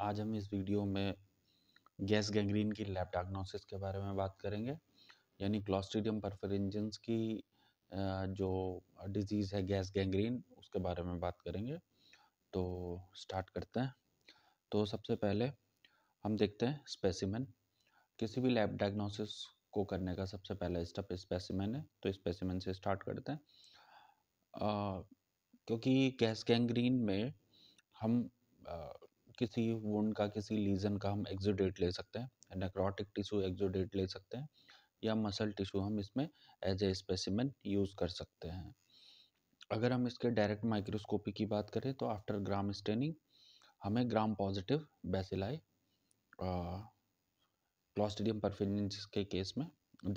आज हम इस वीडियो में गैस गैंग्रीन की लैब डायग्नोसिस के बारे में बात करेंगे यानी क्लॉस्ट्रीडियम परफरेंजेंस की जो डिजीज़ है गैस गैंग्रीन उसके बारे में बात करेंगे तो स्टार्ट करते हैं तो सबसे पहले हम देखते हैं स्पेसिमेन किसी भी लैब डायग्नोसिस को करने का सबसे पहला स्टेप स्पेसिमेन है तो स्पेसिमेन से स्टार्ट करते हैं आ, क्योंकि गैस गैंग्रीन में हम किसी वुंड का किसी लीजन का हम एक्जोडेट ले सकते हैं नेक्रोटिक टिश्यू एक्जोडेट ले सकते हैं या मसल टिश्यू हम इसमें एज ए स्पेसिमेन यूज़ कर सकते हैं अगर हम इसके डायरेक्ट माइक्रोस्कोपी की बात करें तो आफ्टर ग्राम स्टेनिंग हमें ग्राम पॉजिटिव बेसिलाई क्लॉस्टिडियम परफिनेंसिस के केस में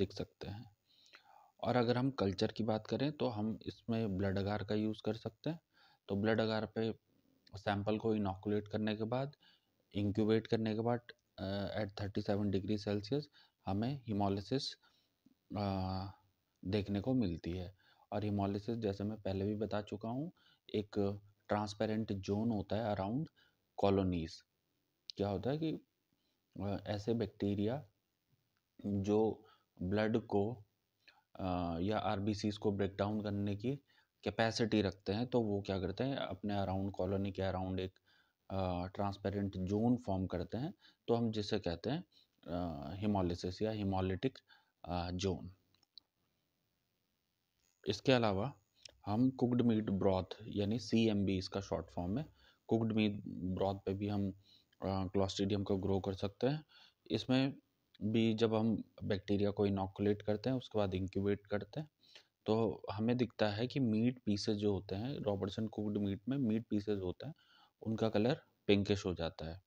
दिख सकते हैं और अगर हम कल्चर की बात करें तो हम इसमें ब्लड अगार का यूज़ कर सकते हैं तो ब्लड अगार पे सैंपल को इनोकुलेट करने के बाद इंक्यूबेट करने के बाद at thirty seven degree Celsius हमें हिमोलिसिस देखने को मिलती है और हिमोलिसिस जैसे मैं पहले भी बता चुका हूँ एक ट्रांसपेरेंट जोन होता है अराउंड कॉलोनीज क्या होता है कि ऐसे बैक्टीरिया जो ब्लड को या आर को ब्रेक डाउन करने की कैपेसिटी रखते हैं तो वो क्या करते हैं अपने अराउंड कॉलोनी के अराउंड एक ट्रांसपेरेंट जोन फॉर्म करते हैं तो हम जिसे कहते हैं हिमोलिसिस या हिमोलिटिक जोन इसके अलावा हम कुकड मीट ब्रॉथ यानी सी एम बी इसका शॉर्ट फॉर्म है कुकड मीट ब्रॉथ पे भी हम क्लॉस्ट्रीडियम को ग्रो कर सकते हैं इसमें भी जब हम बैक्टीरिया को इनोकुलेट करते हैं उसके बाद इंक्यूबेट करते हैं तो हमें दिखता है कि मीट पीसेज जो होते हैं रॉबर्टसन कुक्ड मीट में मीट पीसेज होते हैं उनका कलर पिंकिश हो जाता है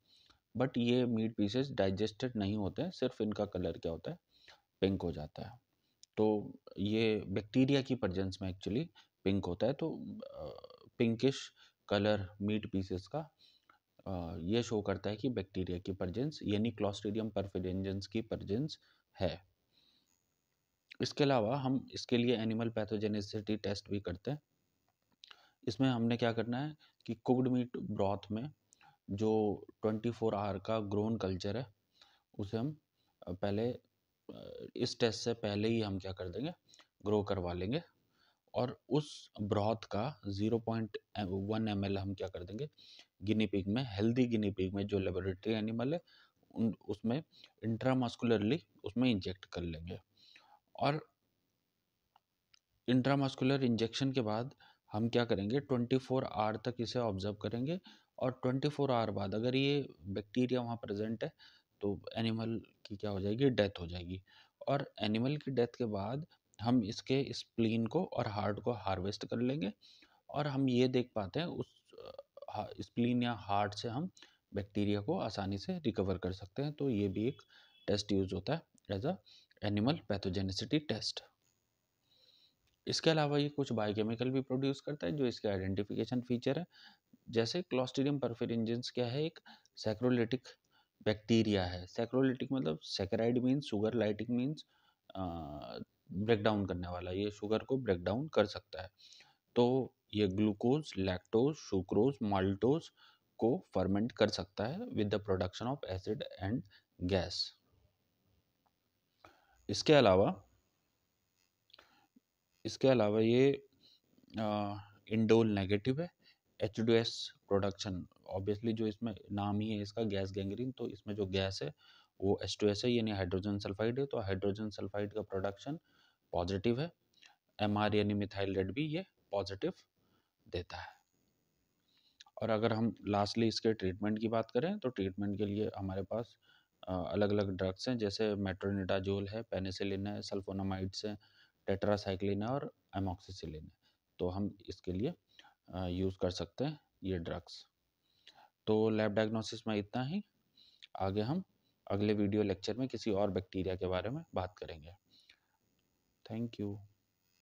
बट ये मीट पीसेज डाइजेस्टेड नहीं होते हैं सिर्फ इनका कलर क्या होता है पिंक हो जाता है तो ये बैक्टीरिया की प्रजेंस में एक्चुअली पिंक होता है तो पिंकिश कलर मीट पीसेस का ये शो करता है कि बैक्टीरिया की प्रजेंस यानी क्लॉस्ट्रीडियम परफिडेंजेंस की प्रजेंस है इसके अलावा हम इसके लिए एनिमल पैथोजेनिसिटी टेस्ट भी करते हैं इसमें हमने क्या करना है कि कुकड मीट ब्रॉथ में जो 24 फोर आवर का ग्रोन कल्चर है उसे हम पहले इस टेस्ट से पहले ही हम क्या कर देंगे ग्रो करवा लेंगे और उस ब्रॉथ का 0.1 पॉइंट हम क्या कर देंगे गिनी पिग में हेल्दी गिनी पिग में जो लेबोरेटरी एनिमल है उन उसमें इंट्रामस्कुलरली उसमें इंजेक्ट कर लेंगे और इंट्रामस्कुलर इंजेक्शन के बाद हम क्या करेंगे 24 आवर तक इसे ऑब्जर्व करेंगे और 24 आवर बाद अगर ये बैक्टीरिया वहाँ प्रेजेंट है तो एनिमल की क्या हो जाएगी डेथ हो जाएगी और एनिमल की डेथ के बाद हम इसके स्प्लीन को और हार्ट को हार्वेस्ट कर लेंगे और हम ये देख पाते हैं उस स्प्लीन या हार्ट से हम बैक्टीरिया को आसानी से रिकवर कर सकते हैं तो ये भी एक टेस्ट यूज़ होता है as a animal pathogenicity test इसके अलावा ये कुछ बायोकेमिकल भी प्रोड्यूस करता है जो इसके आइडेंटिफिकेशन फीचर है जैसे क्लॉस्टिडियम परफिर क्या है एक सैक्रोलिटिक बैक्टीरिया है सैक्रोलिटिक मतलब saccharide means sugar lytic means breakdown करने वाला ये शुगर को ब्रेक डाउन कर सकता है तो ये ग्लूकोज लैक्टोज सुक्रोज माल्टोज को फर्मेंट कर सकता है with the production of acid and gas इसके अलावा इसके अलावा ये इंडोल नेगेटिव है H D S production obviously जो इसमें नाम ही है इसका गैस गैंग्रीन तो इसमें जो गैस है वो एच टू एस है यानी हाइड्रोजन सल्फाइड है तो हाइड्रोजन सल्फाइड का प्रोडक्शन पॉजिटिव है एम आर यानी मिथाइल रेड भी ये पॉजिटिव देता है और अगर हम लास्टली इसके ट्रीटमेंट की बात करें तो ट्रीटमेंट के लिए हमारे पास अलग अलग ड्रग्स हैं जैसे मेट्रोनिडाजोल है पेनिसिलिन है सल्फोनामाइड्स हैं टेट्रासाइक्लिन है और एमोक्सिसिलिन है तो हम इसके लिए यूज़ कर सकते हैं ये ड्रग्स तो लैब डायग्नोसिस में इतना ही आगे हम अगले वीडियो लेक्चर में किसी और बैक्टीरिया के बारे में बात करेंगे थैंक यू